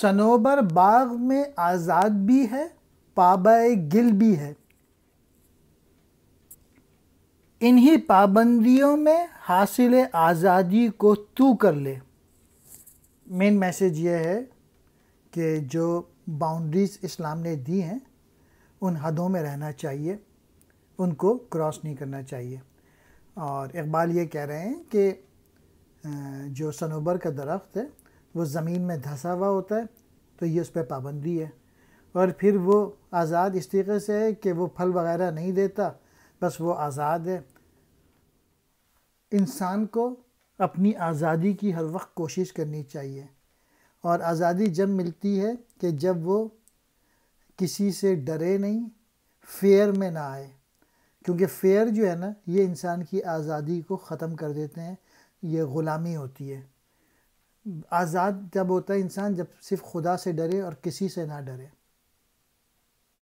सनोबर बाग में आज़ाद भी है पाबा गिल भी है इन्हीं पाबंदियों में हासिल आज़ादी को तू कर ले मेन मैसेज ये है कि जो बाउंड्रीज इस्लाम ने दी हैं उन हदों में रहना चाहिए उनको क्रॉस नहीं करना चाहिए और इकबाल ये कह रहे हैं कि जो सनोबर का दरख्त है वो ज़मीन में धंसा हुआ होता है तो ये उस पर पाबंदी है और फिर वो आज़ाद इस तरीके से है कि वो फल वगैरह नहीं देता बस वो आज़ाद है इंसान को अपनी आज़ादी की हर वक्त कोशिश करनी चाहिए और आज़ादी जब मिलती है कि जब वो किसी से डरे नहीं फेयर में ना आए क्योंकि फेयर जो है ना ये इंसान की आज़ादी को ख़त्म कर देते हैं ये ग़ुलामी होती है आज़ाद जब होता है इंसान जब सिर्फ खुदा से डरे और किसी से ना डरे